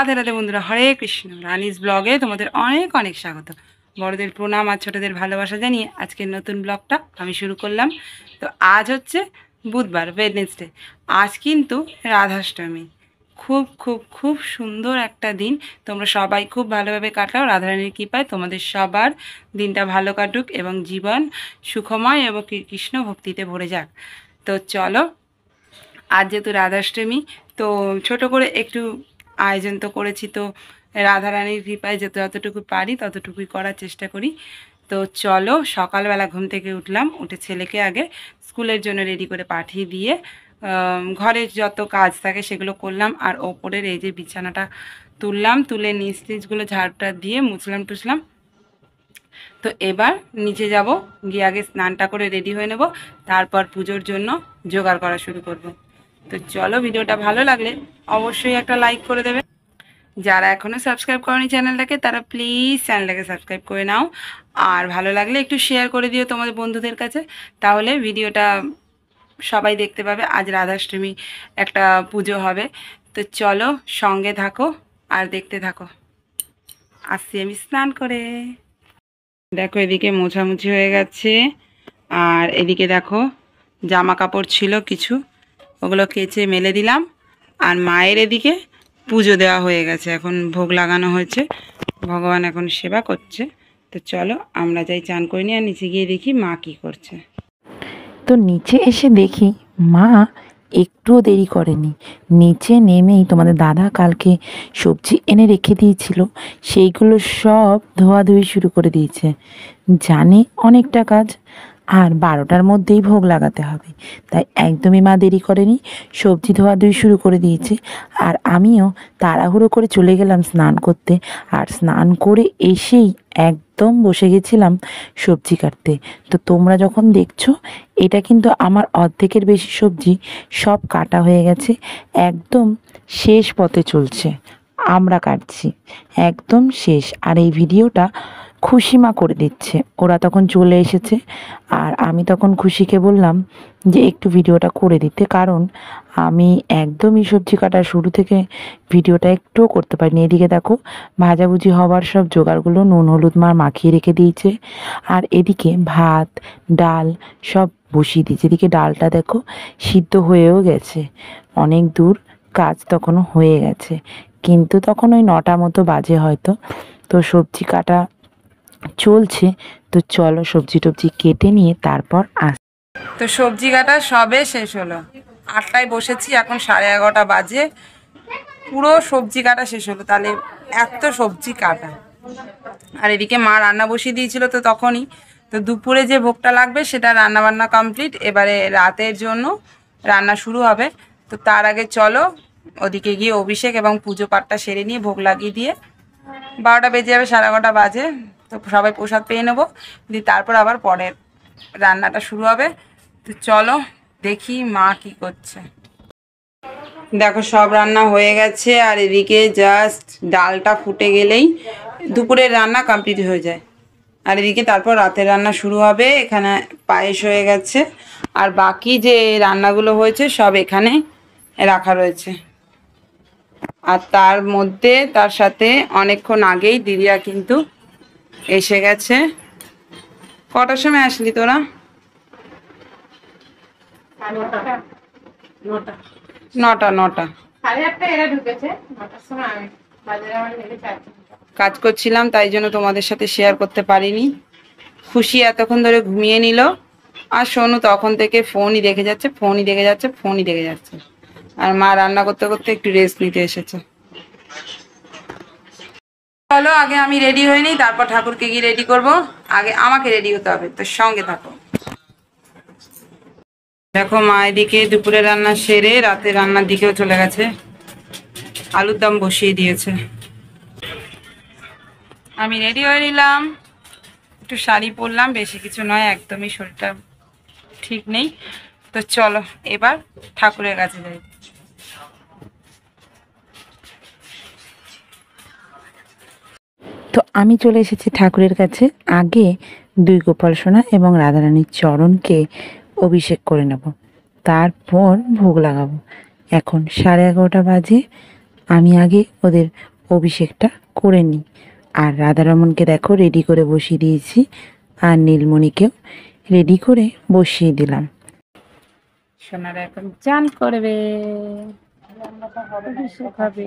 রাধে রাধে বন্ধুরা হরে কৃষ্ণ রানিস ব্লগে তোমাদের অনেক অনেক স্বাগত বড়দের প্রণাম আর ছোটোদের ভালোবাসা জানিয়ে আজকের নতুন ব্লগটা আমি শুরু করলাম তো আজ হচ্ছে বুধবার ওয়েডনেসডে আজ কিন্তু রাধাষ্টমী খুব খুব খুব সুন্দর একটা দিন তোমরা সবাই খুব ভালোভাবে কাটাও রাধারানীর কৃপায় তোমাদের সবার দিনটা ভালো কাটুক এবং জীবন সুখময় এবং কৃষ্ণ ভক্তিতে ভরে যাক তো চলো আজ যেহেতু রাধাষ্টমী তো ছোট করে একটু আয়োজন তো করেছি তো রাধারানীর কৃপায় যত যতটুকু পারি ততটুকুই করার চেষ্টা করি তো চলো সকালবেলা ঘুম থেকে উঠলাম উঠে ছেলেকে আগে স্কুলের জন্য রেডি করে পাঠিয়ে দিয়ে ঘরের যত কাজ থাকে সেগুলো করলাম আর ওপরের এই যে বিছানাটা তুললাম তুলে নিচ নিচগুলো ঝাড়টা দিয়ে মুছলাম টুছলাম তো এবার নিচে যাব গিয়ে আগে স্নানটা করে রেডি হয়ে নেব তারপর পুজোর জন্য জোগাড় করা শুরু করব। তো চলো ভিডিওটা ভালো লাগলে অবশ্যই একটা লাইক করে দেবে যারা এখনও সাবস্ক্রাইব করেনি চ্যানেলটাকে তারা প্লিজ চ্যানেলটাকে সাবস্ক্রাইব করে নাও আর ভালো লাগলে একটু শেয়ার করে দিও তোমাদের বন্ধুদের কাছে তাহলে ভিডিওটা সবাই দেখতে পাবে আজ রাধাষ্টমী একটা পুজো হবে তো চলো সঙ্গে থাকো আর দেখতে থাকো আসছি আমি স্নান করে দেখো এদিকে মোছামুছি হয়ে গেছে আর এদিকে দেখো জামা কাপড় ছিল কিছু ওগুলো কেচে মেলে দিলাম আর মায়ের এদিকে পুজো দেওয়া হয়ে গেছে এখন ভোগ লাগানো হয়েছে ভগবান এখন সেবা করছে তো চলো আমরা যাই চান করে নিয়ে আর নিচে গিয়ে দেখি মা কি করছে তো নিচে এসে দেখি মা একটুও দেরি করেনি নিচে নেমেই তোমাদের দাদা কালকে সবজি এনে রেখে দিয়েছিল সেইগুলো সব ধোয়াধুয়ি শুরু করে দিয়েছে জানি অনেকটা কাজ আর বারোটার মধ্যেই ভোগ লাগাতে হবে তাই একদমই মা দেরি করেনি সবজি ধোয়া ধুই শুরু করে দিয়েছে আর আমিও তাড়াহুড়ো করে চলে গেলাম স্নান করতে আর স্নান করে এসেই একদম বসে গেছিলাম সবজি কাটতে তো তোমরা যখন দেখছো এটা কিন্তু আমার অর্ধেকের বেশি সবজি সব কাটা হয়ে গেছে একদম শেষ পথে চলছে আমরা কাটছি একদম শেষ আর এই ভিডিওটা খুশিমা করে দিচ্ছে ওরা তখন চলে এসেছে আর আমি তখন খুশিকে বললাম যে একটু ভিডিওটা করে দিতে কারণ আমি একদমই সবজি কাটার শুরু থেকে ভিডিওটা একটুও করতে পারিনি এদিকে দেখো ভাজাভুজি হবার সব জোগাড়গুলো নুন হলুদ মার মাখিয়ে রেখে দিয়েছে আর এদিকে ভাত ডাল সব বসিয়ে দিয়েছে এদিকে ডালটা দেখো সিদ্ধ হয়েও গেছে অনেক দূর কাজ তখনও হয়ে গেছে কিন্তু তখন ওই নটা মতো বাজে হয়তো তো সবজি কাটা চলছে তো চলো সবজি টবজি কেটে নিয়ে তারপর আস তো সবজি কাটা সবে শেষ হলো আটটায় বসেছি এখন সাড়ে এগারোটা বাজে পুরো সবজি কাটা শেষ হলো তাহলে এত সবজি কাটা আর এদিকে মা রান্না বসিয়ে দিয়েছিল তো তখনই তো দুপুরে যে ভোগটা লাগবে সেটা রান্না বান্না কমপ্লিট এবারে রাতের জন্য রান্না শুরু হবে তো তার আগে চলো ওদিকে গিয়ে অভিষেক এবং পুজো পাঠটা সেরে নিয়ে ভোগ লাগিয়ে দিয়ে বারোটা বেজে যাবে সাড়ে এগারোটা বাজে তো সবাই প্রসাদ পেয়ে নেবো দিয়ে তারপর আবার পরের রান্নাটা শুরু হবে তো চলো দেখি মা কি করছে দেখো সব রান্না হয়ে গেছে আর এদিকে জাস্ট ডালটা ফুটে গেলেই দুপুরের রান্না কমপ্লিট হয়ে যায় আর এদিকে তারপর রাতের রান্না শুরু হবে এখানে পায়েস হয়ে গেছে আর বাকি যে রান্নাগুলো হয়েছে সব এখানে রাখা রয়েছে আর তার মধ্যে তার সাথে অনেকক্ষণ আগেই দিদিয়া কিন্তু এসে গেছে কটার সময় আসলি তোরা নটা নটা কাজ করছিলাম তাই জন্য তোমাদের সাথে শেয়ার করতে পারিনি খুশি এতক্ষণ ধরে ঘুমিয়ে নিল আর সোনু তখন থেকে ফোনই দেখে যাচ্ছে ফোনই দেখে যাচ্ছে ফোনই দেখে যাচ্ছে আর মা রান্না করতে করতে একটু রেস্ট নিতে এসেছে চলো আগে আমি রেডি হয়ে নিই তারপর ঠাকুরকে গিয়ে রেডি করব আগে আমাকে রেডি হতে হবে তো সঙ্গে থাকো দেখো মা এদিকে দুপুরে রান্না সেরে রাতে রান্নার দিকেও চলে গেছে আলুর দাম বসিয়ে দিয়েছে আমি রেডি হয়ে নিলাম একটু শাড়ি পরলাম বেশি কিছু নয় একদমই শরীরটা ঠিক নেই তো চলো এবার ঠাকুরের কাছে যাই তো আমি চলে এসেছি ঠাকুরের কাছে আগে দুই গোপাল সোনা এবং রাধারানীর চরণকে অভিষেক করে নেব তারপর ভোগ লাগাবো এখন সাড়ে এগারোটা বাজে আমি আগে ওদের অভিষেকটা করে নিই আর রাধারমণকে দেখো রেডি করে বসিয়ে দিয়েছি আর নীলমণিকেও রেডি করে বসিয়ে দিলাম সোনারা এখন চান করবে হবে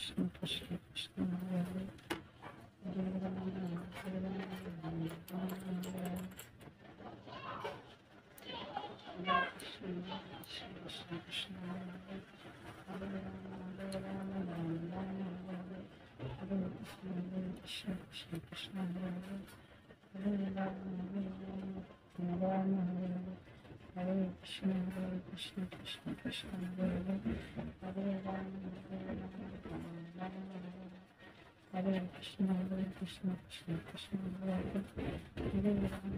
taşkın taşkın taşkın Krishna, Krishna, Krishna. হরে কৃষ্ণ হরে কৃষ্ণ কৃষ্ণ কৃষ্ণ হরে হরে হরে রাম হরে রাম রাম রাম হরে কৃষ্ণ হরে কৃষ্ণ কৃষ্ণ কৃষ্ণ হরে হরে হরে রাম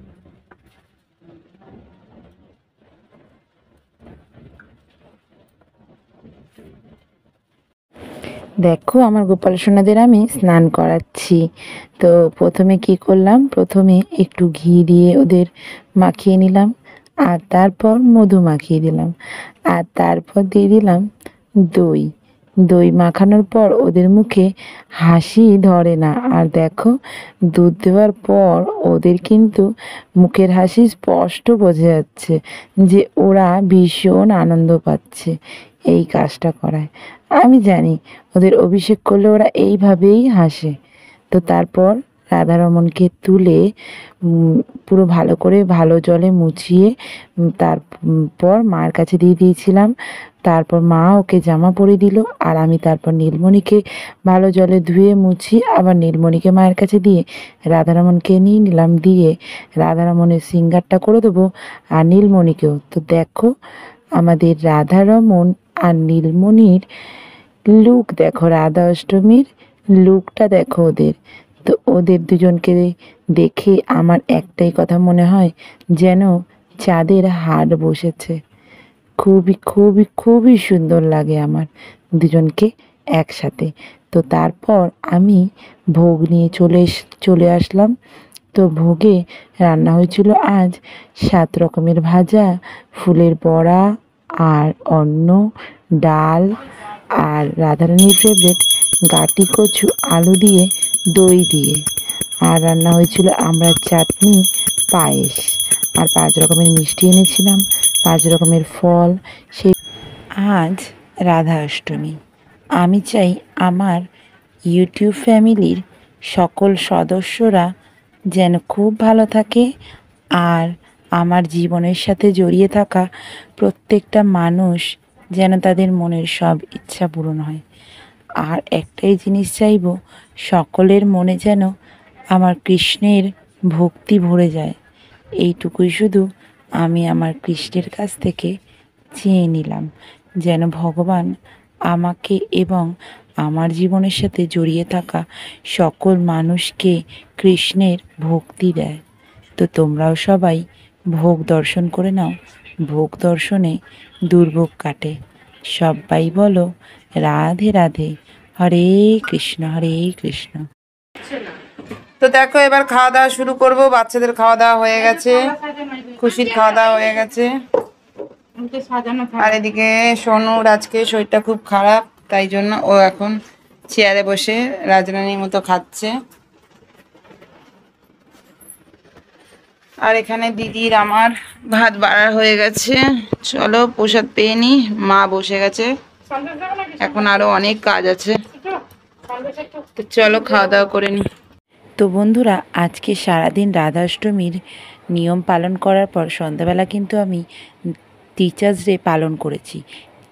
দেখো আমার গোপাল সোনাদের আমি স্নান করাচ্ছি তো প্রথমে কি করলাম প্রথমে একটু ঘি দিয়ে ওদের মাখিয়ে নিলাম আর তারপর মধু মাখিয়ে দিলাম আর তারপর দিয়ে দিলাম দই দই মাখানোর পর ওদের মুখে হাসি ধরে না আর দেখো দুধ দেওয়ার পর ওদের কিন্তু মুখের হাসি স্পষ্ট বোঝা যাচ্ছে যে ওরা ভীষণ আনন্দ পাচ্ছে এই কাজটা করায় আমি জানি ওদের অভিষেক করলে ওরা এইভাবেই হাসে তো তারপর রাধারমনকে তুলে পুরো ভালো করে ভালো জলে মুছিয়ে তারপর মায়ের কাছে দিয়ে দিয়েছিলাম তারপর মা ওকে জামা পরে দিল আর আমি তারপর নীলমণিকে ভালো জলে ধুয়ে মুছি আবার নীলমণিকে মায়ের কাছে দিয়ে রাধারমণকে নিয়ে নিলাম দিয়ে রাধারমণের সিঙ্গারটা করে দেবো আর নীলমণিকেও তো দেখো আমাদের রাধারমন আর নীলমণির লুক দেখো রাধা অষ্টমীর লুকটা দেখো ওদের তো ওদের দুজনকে দেখে আমার একটাই কথা মনে হয় যেন চাঁদের হাট বসেছে খুবই খুবই খুবই সুন্দর লাগে আমার দুজনকে একসাথে তো তারপর আমি ভোগ নিয়ে চলে চলে আসলাম তো ভোগে রান্না হয়েছিল আজ সাত রকমের ভাজা ফুলের বড়া আর অন্ন ডাল আর রাধারানীর ফেভারেট গাটি কচু আলু দিয়ে দই দিয়ে আর রান্না হয়েছিল আমরা চাটনি পায়েস আর পাঁচ রকমের মিষ্টি এনেছিলাম পাঁচ রকমের ফল সেই আজ রাধা অষ্টমী আমি চাই আমার ইউটিউব ফ্যামিলির সকল সদস্যরা যেন খুব ভালো থাকে আর আমার জীবনের সাথে জড়িয়ে থাকা প্রত্যেকটা মানুষ যেন তাদের মনের সব ইচ্ছা পূরণ হয় আর একটাই জিনিস চাইব সকলের মনে যেন আমার কৃষ্ণের ভক্তি ভরে যায় এইটুকুই শুধু আমি আমার কৃষ্ণের কাছ থেকে চেয়ে নিলাম যেন ভগবান আমাকে এবং আমার জীবনের সাথে জড়িয়ে থাকা সকল মানুষকে কৃষ্ণের ভক্তি দেয় তো তোমরাও সবাই ভোগ দর্শন করে নাও ভোগ দর্শনে দুর্ভোগ কাটে সবাই বলো রাধে রাধে হরে কৃষ্ণ হরে কৃষ্ণ তো দেখো এবার খাওয়া দাওয়া শুরু করব বাচ্চাদের খাওয়া দাওয়া হয়ে গেছে খুশির খাওয়া দাওয়া হয়ে গেছে আর এদিকে সোনুর আজকে শরীরটা খুব খারাপ তাই জন্য ও এখন চেয়ারে বসে রাজরানীর মতো খাচ্ছে আর এখানে দিদির আমার ভাত বাড়ার হয়ে গেছে চলো প্রসাদ পেয়ে নি মা বসে গেছে এখন আরও অনেক কাজ আছে তো চলো খাওয়া দাওয়া করে নি তো বন্ধুরা আজকে সারাদিন রাধাষ্টমীর নিয়ম পালন করার পর সন্ধ্যাবেলা কিন্তু আমি টিচার্স ডে পালন করেছি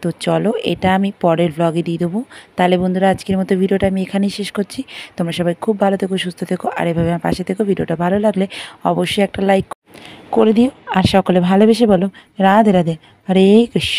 তো চলো এটা আমি পরের ব্লগে দিয়ে দেবো তাহলে বন্ধুরা আজকের মতো ভিডিওটা আমি এখানেই শেষ করছি তোমরা সবাই খুব ভালো থেকো সুস্থ থেকো আর এভাবে আমার পাশে থেকো ভিডিওটা ভালো লাগলে অবশ্যই একটা লাইক করে দিও আর সকলে ভালোবেসে বলো রাধে রাধে হরে কৃষ্ণ